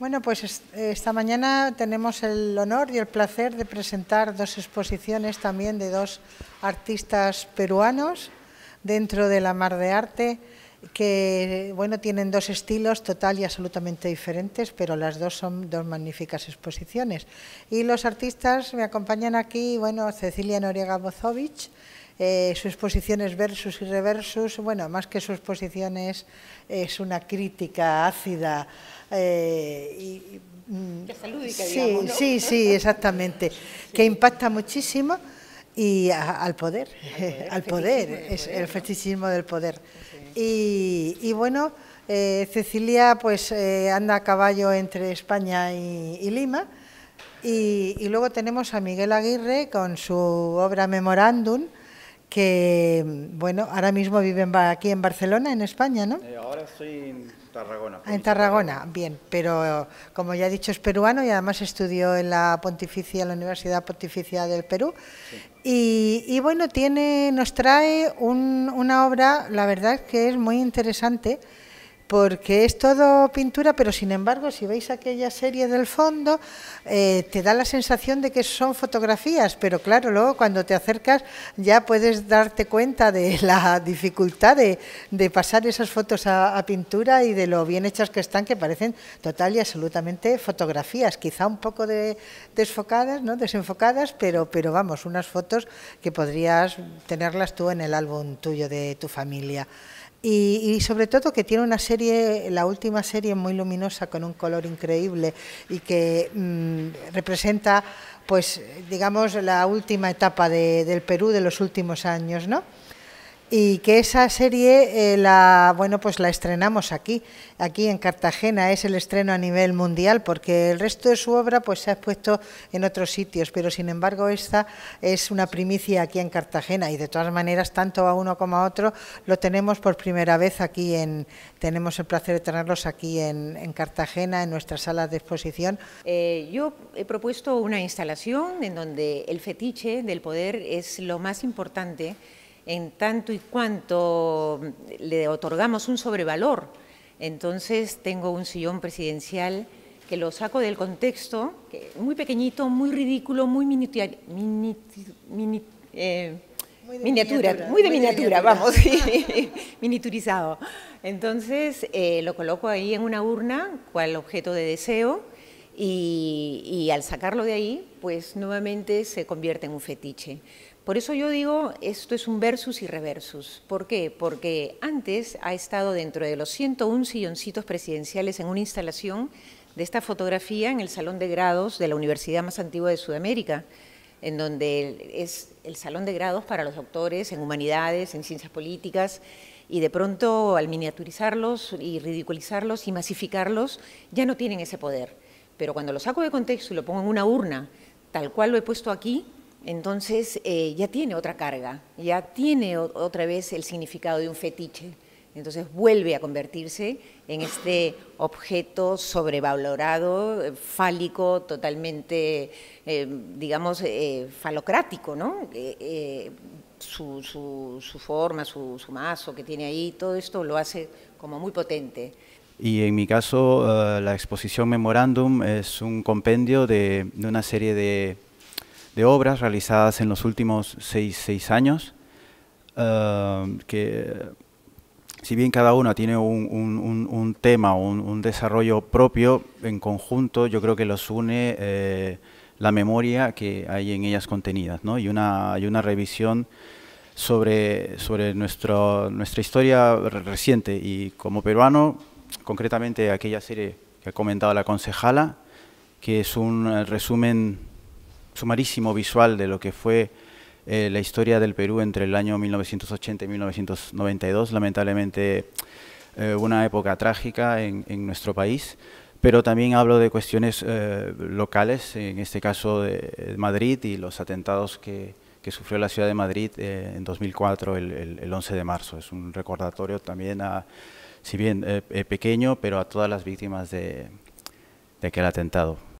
Bueno, pues esta mañana tenemos el honor y el placer de presentar dos exposiciones también de dos artistas peruanos dentro de la Mar de Arte que bueno, tienen dos estilos total y absolutamente diferentes, pero las dos son dos magníficas exposiciones. Y los artistas me acompañan aquí, bueno, Cecilia Noriega Bozovich, eh, sus posiciones versus y reversus, bueno, más que sus posiciones, es una crítica ácida. Eh, y, mm, sí, sí, sí, exactamente, que impacta muchísimo y al poder, al poder, es el fetichismo del poder. Y, bueno, eh, Cecilia pues anda a caballo entre España y, Lima. Y, y, luego tenemos a Miguel Aguirre con su obra Memorándum, que bueno, ahora mismo vive aquí en Barcelona, en España, ¿no? Eh, ahora estoy en Tarragona. Ah, en Tarragona, bien, pero como ya he dicho es peruano y además estudió en la Pontificia, la Universidad Pontificia del Perú. Y, bueno, tiene, nos trae una obra, la verdad que es muy interesante, porque es todo pintura, pero sin embargo, si veis aquella serie del fondo, eh, te da la sensación de que son fotografías, pero claro, luego cuando te acercas ya puedes darte cuenta de la dificultad de, pasar esas fotos a, pintura y de lo bien hechas que están, que parecen total y absolutamente fotografías, quizá un poco de, desfocadas, ¿no? desenfocadas, pero, pero vamos, unas fotos que podrías tenerlas tú en el álbum tuyo de tu familia. Y, sobre todo que tiene una serie, la última serie muy luminosa con un color increíble y que mm, representa, pues, digamos, la última etapa de, del Perú de los últimos años, ¿no? y que esa serie eh, la bueno pues la estrenamos aquí aquí en Cartagena es el estreno a nivel mundial porque el resto de su obra pues se ha expuesto en otros sitios pero sin embargo esta es una primicia aquí en Cartagena y de todas maneras tanto a uno como a otro lo tenemos por primera vez aquí en tenemos el placer de tenerlos aquí en, Cartagena en nuestra sala de exposición eh, yo he propuesto una instalación en donde el fetiche del poder es lo más importante en tanto y cuanto le otorgamos un sobrevalor. Entonces tengo un sillón presidencial que lo saco del contexto, que muy pequeñito, muy ridículo, muy, eh, miniatura, muy de miniatura, vamos, miniaturizado. Entonces eh, lo coloco ahí en una urna, cual objeto de deseo, y, y al sacarlo de ahí, pues nuevamente se convierte en un fetiche. Por eso yo digo, esto es un versus y reversus. ¿Por qué? Porque antes ha estado dentro de los 101 silloncitos presidenciales en una instalación de esta fotografía en el Salón de Grados de la Universidad más antigua de Sudamérica, en donde es el Salón de Grados para los doctores en humanidades, en ciencias políticas, y de pronto al miniaturizarlos y ridiculizarlos y masificarlos, ya no tienen ese poder. Pero cuando lo saco de contexto y lo pongo en una urna, tal cual lo he puesto aquí, entonces eh, ya tiene otra carga, ya tiene otra vez el significado de un fetiche. Entonces vuelve a convertirse en este objeto sobrevalorado, eh, fálico, totalmente, eh, digamos, falocrático, ¿no? su, forma, su, mazo que tiene ahí, todo esto lo hace como muy potente. Y en mi caso, la exposición Memorandum es un compendio de una serie de de obras realizadas en los últimos seis, años, eh, que si bien cada una tiene un, tema, un, un, desarrollo propio, en conjunto yo creo que los une eh, la memoria que hay en ellas contenidas, ¿no? y, una, una revisión sobre, sobre nuestro, nuestra historia reciente. Y como peruano, concretamente aquella serie que ha comentado la concejala, que es un eh, resumen sumarísimo visual de lo que fue eh, la historia del Perú entre el año 1980 y 1992, lamentablemente eh, una época trágica en, nuestro país, pero también hablo de cuestiones eh, locales, en este caso de Madrid y los atentados que, sufrió la ciudad de Madrid en 2004, el, 11 de marzo. Es un recordatorio también si bien pequeño, pero a todas las víctimas de aquel atentado.